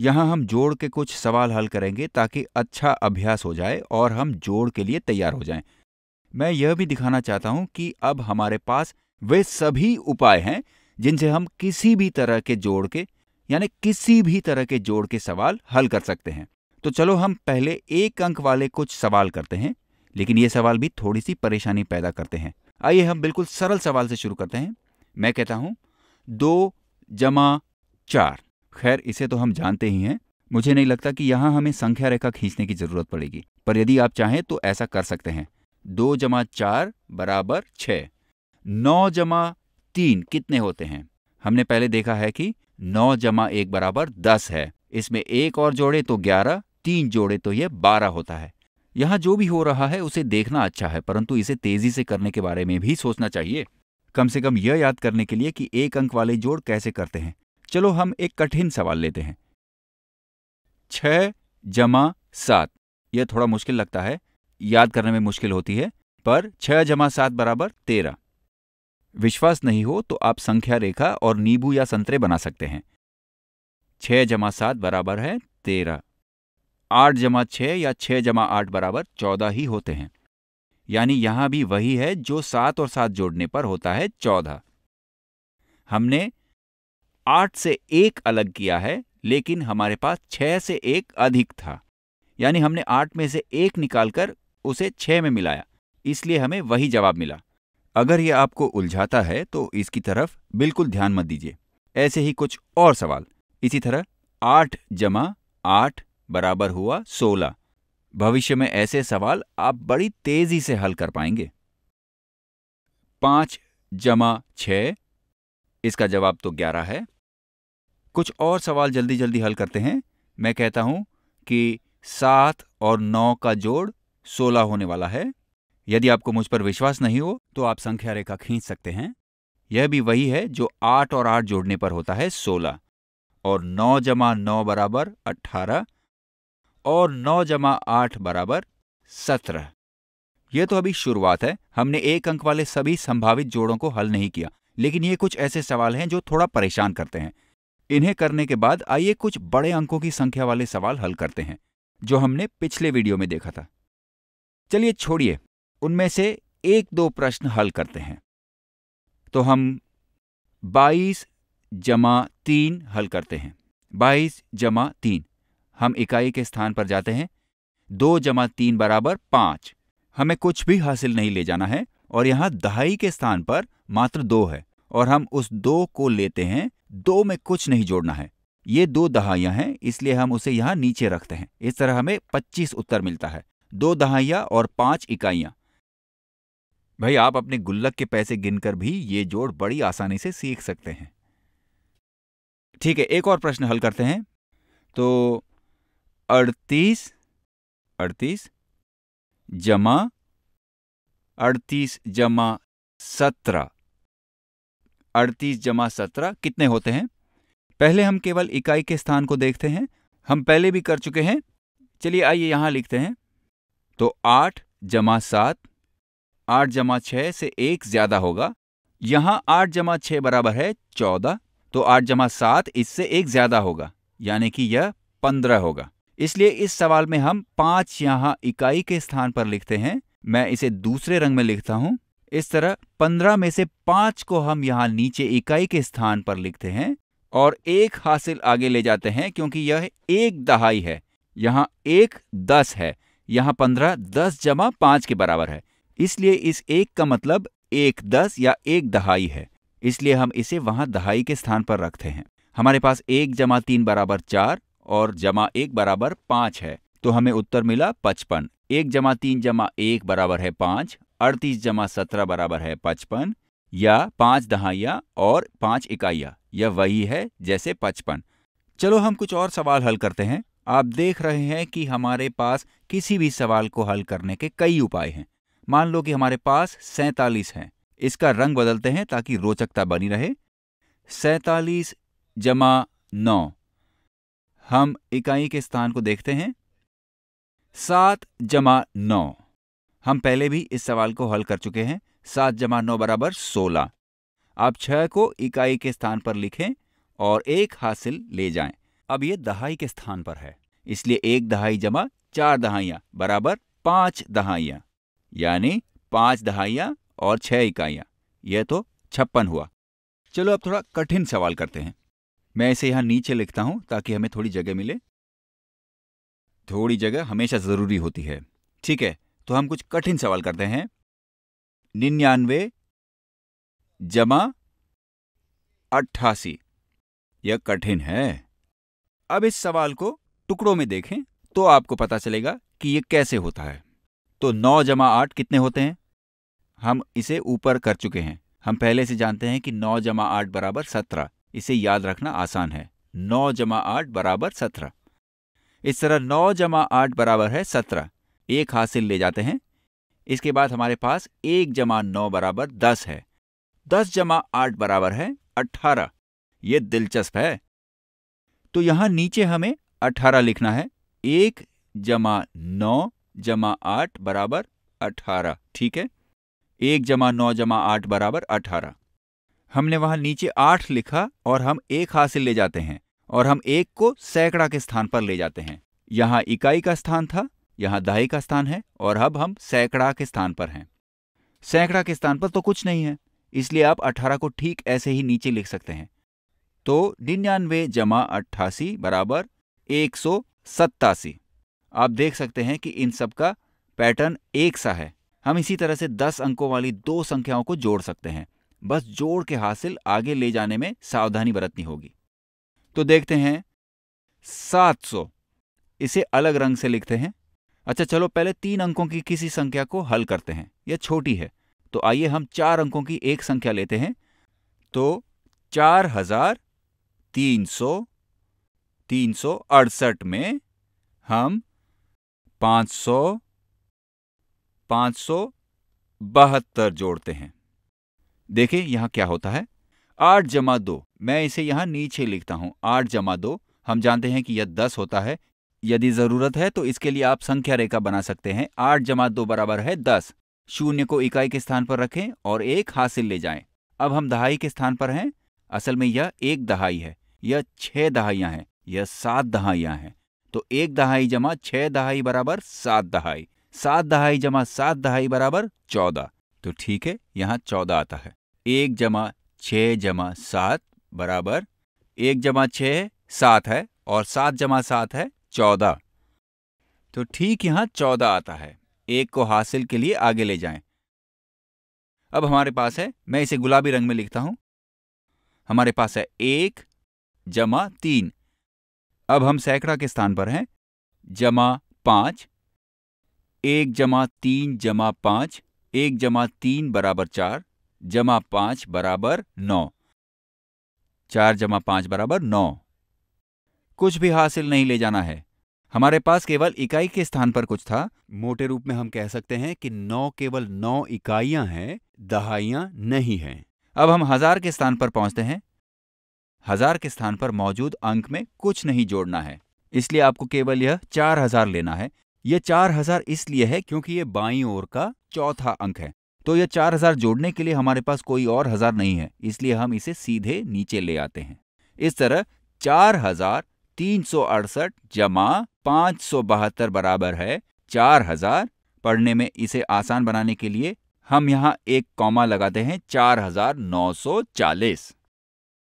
यहाँ हम जोड़ के कुछ सवाल हल करेंगे ताकि अच्छा अभ्यास हो जाए और हम जोड़ के लिए तैयार हो जाएं। मैं यह भी दिखाना चाहता हूं कि अब हमारे पास वे सभी उपाय हैं जिनसे हम किसी भी तरह के जोड़ के यानी किसी भी तरह के जोड़ के सवाल हल कर सकते हैं तो चलो हम पहले एक अंक वाले कुछ सवाल करते हैं लेकिन ये सवाल भी थोड़ी सी परेशानी पैदा करते हैं आइए हम बिल्कुल सरल सवाल से शुरू करते हैं मैं कहता हूं दो जमा चार खैर इसे तो हम जानते ही हैं मुझे नहीं लगता कि यहाँ हमें संख्या रेखा खींचने की जरूरत पड़ेगी पर यदि आप चाहें तो ऐसा कर सकते हैं दो जमा चार बराबर छ नौ जमा तीन कितने होते हैं हमने पहले देखा है कि नौ जमा एक बराबर दस है इसमें एक और जोड़े तो ग्यारह तीन जोड़े तो यह बारह होता है यहाँ जो भी हो रहा है उसे देखना अच्छा है परंतु इसे तेजी से करने के बारे में भी सोचना चाहिए कम से कम यह याद करने के लिए कि एक अंक वाले जोड़ कैसे करते हैं चलो हम एक कठिन सवाल लेते हैं छ जमा सात यह थोड़ा मुश्किल लगता है याद करने में मुश्किल होती है पर छह जमा सात बराबर तेरह विश्वास नहीं हो तो आप संख्या रेखा और नींबू या संतरे बना सकते हैं छह जमा सात बराबर है तेरह आठ जमा छह या छह जमा आठ बराबर चौदह ही होते हैं यानी यहां भी वही है जो सात और सात जोड़ने पर होता है चौदह हमने आठ से एक अलग किया है लेकिन हमारे पास छह से एक अधिक था यानी हमने आठ में से एक निकालकर उसे छह में मिलाया इसलिए हमें वही जवाब मिला अगर यह आपको उलझाता है तो इसकी तरफ बिल्कुल ध्यान मत दीजिए ऐसे ही कुछ और सवाल इसी तरह आठ जमा आठ बराबर हुआ सोलह भविष्य में ऐसे सवाल आप बड़ी तेजी से हल कर पाएंगे पांच जमा छ इसका जवाब तो ग्यारह है कुछ और सवाल जल्दी जल्दी हल करते हैं मैं कहता हूं कि सात और नौ का जोड़ सोलह होने वाला है यदि आपको मुझ पर विश्वास नहीं हो तो आप संख्या रेखा खींच सकते हैं यह भी वही है जो आठ और आठ जोड़ने पर होता है सोलह और नौ जमा नौ बराबर अट्ठारह और नौ जमा आठ बराबर सत्रह यह तो अभी शुरुआत है हमने एक अंक वाले सभी संभावित जोड़ों को हल नहीं किया लेकिन ये कुछ ऐसे सवाल हैं जो थोड़ा परेशान करते हैं इन्हें करने के बाद आइए कुछ बड़े अंकों की संख्या वाले सवाल हल करते हैं जो हमने पिछले वीडियो में देखा था चलिए छोड़िए उनमें से एक दो प्रश्न हल करते हैं तो हम 22 जमा तीन हल करते हैं 22 जमा तीन हम इकाई के स्थान पर जाते हैं दो जमा तीन बराबर पांच हमें कुछ भी हासिल नहीं ले जाना है और यहां दहाई के स्थान पर मात्र दो है और हम उस दो को लेते हैं दो में कुछ नहीं जोड़ना है ये दो दहाइयां हैं इसलिए हम उसे यहाँ नीचे रखते हैं इस तरह हमें पच्चीस उत्तर मिलता है दो दहाइयां और पांच इकाइयां भाई आप अपने गुल्लक के पैसे गिनकर भी ये जोड़ बड़ी आसानी से सीख सकते हैं ठीक है एक और प्रश्न हल करते हैं तो अड़तीस अड़तीस जमा अड़तीस जमा सत्रह अड़तीस जमा सत्रह कितने होते हैं पहले हम केवल इकाई के स्थान को देखते हैं हम पहले भी कर चुके हैं चलिए आइए यहां लिखते हैं तो आठ जमा सात आठ जमा छः से एक ज़्यादा होगा यहां आठ जमा छः बराबर है चौदह तो आठ जमा सात इससे एक ज़्यादा होगा यानी कि यह पंद्रह होगा इसलिए इस सवाल में हम पांच यहां इकाई के स्थान पर लिखते हैं मैं इसे दूसरे रंग में लिखता हूं इस तरह पंद्रह में से पांच को हम यहाँ नीचे इकाई के स्थान पर लिखते हैं और एक हासिल आगे ले जाते हैं क्योंकि यह एक दहाई है यहाँ एक दस है यहाँ पंद्रह दस जमा पांच के बराबर है इसलिए इस एक का मतलब एक दस या एक दहाई है इसलिए हम इसे वहां दहाई के स्थान पर रखते हैं हमारे पास एक जमा तीन बराबर चार और जमा एक बराबर पांच है तो हमें उत्तर मिला पचपन एक जमा तीन जमा एक बराबर है पांच अड़तीस जमा सत्रह बराबर है पचपन या पांच दहाइया और पांच इकाइया यह वही है जैसे पचपन चलो हम कुछ और सवाल हल करते हैं आप देख रहे हैं कि हमारे पास किसी भी सवाल को हल करने के कई उपाय हैं मान लो कि हमारे पास सैतालीस है इसका रंग बदलते हैं ताकि रोचकता बनी रहे सैतालीस जमा नौ हम इकाई के स्थान को देखते हैं सात जमा नौ हम पहले भी इस सवाल को हल कर चुके हैं सात जमा नौ बराबर सोलह आप छह को इकाई के स्थान पर लिखें और एक हासिल ले जाएं। अब ये दहाई के स्थान पर है इसलिए एक दहाई जमा चार दहाइया बराबर पांच दहाइयाँ यानी पांच दहाइयाँ और छह इकाइया यह तो छप्पन हुआ चलो अब थोड़ा कठिन सवाल करते हैं मैं इसे यहां नीचे लिखता हूं ताकि हमें थोड़ी जगह मिले थोड़ी जगह हमेशा ज़रूरी होती है ठीक है तो हम कुछ कठिन सवाल करते हैं निन्यानवे जमा अट्ठासी यह कठिन है अब इस सवाल को टुकड़ों में देखें तो आपको पता चलेगा कि यह कैसे होता है तो नौ जमा आठ कितने होते हैं हम इसे ऊपर कर चुके हैं हम पहले से जानते हैं कि नौ जमा आठ बराबर सत्रह इसे याद रखना आसान है नौ जमा आठ बराबर सत्रह इस तरह नौ जमा आठ बराबर है सत्रह एक हाथ से ले जाते हैं इसके बाद हमारे पास एक जमा नौ बराबर दस है दस जमा आठ बराबर है अट्ठारह ये दिलचस्प है तो यहां नीचे हमें अट्ठारह लिखना है एक जमा नौ जमा आठ बराबर अठारह ठीक है एक जमा नौ जमा आठ बराबर अठारह हमने वहां नीचे आठ लिखा और हम एक हासिल ले जाते हैं और हम एक को सैकड़ा के स्थान पर ले जाते हैं यहां इकाई का स्थान था यहां दाई का स्थान है और अब हम सैकड़ा के स्थान पर हैं सैकड़ा के स्थान पर तो कुछ नहीं है इसलिए आप अठारह को ठीक ऐसे ही नीचे लिख सकते हैं तो निन्यानवे जमा अट्ठासी बराबर एक सौ सत्तासी आप देख सकते हैं कि इन सब का पैटर्न एक सा है हम इसी तरह से दस अंकों वाली दो संख्याओं को जोड़ सकते हैं बस जोड़ के हासिल आगे ले जाने में सावधानी बरतनी होगी तो देखते हैं सात सौ इसे अलग रंग से लिखते हैं अच्छा चलो पहले तीन अंकों की किसी संख्या को हल करते हैं यह छोटी है तो आइए हम चार अंकों की एक संख्या लेते हैं तो चार हजार तीन सौ तीन सौ अड़सठ में हम पाँच सौ पाँच सौ बहत्तर जोड़ते हैं देखें यहां क्या होता है आठ जमा दो मैं इसे यहां नीचे लिखता हूं आठ जमा दो हम जानते हैं कि यह दस होता है यदि जरूरत है तो इसके लिए आप संख्या रेखा बना सकते हैं आठ जमा दो बराबर है दस शून्य को इकाई के स्थान पर रखें और एक हासिल ले जाएं। अब हम दहाई के स्थान पर हैं असल में यह एक दहाई है यह छह दहाइयां हैं यह सात दहाइयां हैं तो एक दहाई जमा छह दहाई बराबर सात दहाई सात दहाई जमा सात दहाई बराबर चौदह तो ठीक है यहाँ चौदह आता है एक जमा छह जमा सात बराबर एक जमा छह सात है और सात जमा सात है चौदह तो ठीक यहां चौदह आता है एक को हासिल के लिए आगे ले जाएं। अब हमारे पास है मैं इसे गुलाबी रंग में लिखता हूं हमारे पास है एक जमा तीन अब हम सैकड़ा के स्थान पर हैं जमा पांच एक जमा तीन जमा पांच एक जमा तीन बराबर चार जमा पांच बराबर नौ चार जमा पांच बराबर नौ कुछ भी हासिल नहीं ले जाना है हमारे पास केवल इकाई के स्थान पर कुछ था मोटे रूप में हम कह सकते हैं कि नौ केवल नौ इकाइयां हैं दहाइयां नहीं हैं अब हम हजार के स्थान पर पहुंचते हैं हजार के स्थान पर मौजूद अंक में कुछ नहीं जोड़ना है इसलिए आपको केवल यह चार हजार लेना है यह चार हजार इसलिए है क्योंकि यह बाई ओर का चौथा अंक है तो यह चार हजार जोड़ने के लिए हमारे पास कोई और हजार नहीं है इसलिए हम इसे सीधे नीचे ले आते हैं इस तरह चार हजार तीन सौ अड़सठ जमा पांच सौ बहत्तर बराबर है चार हजार पढ़ने में इसे आसान बनाने के लिए हम यहाँ एक कॉमा लगाते हैं चार हजार नौ सौ चालीस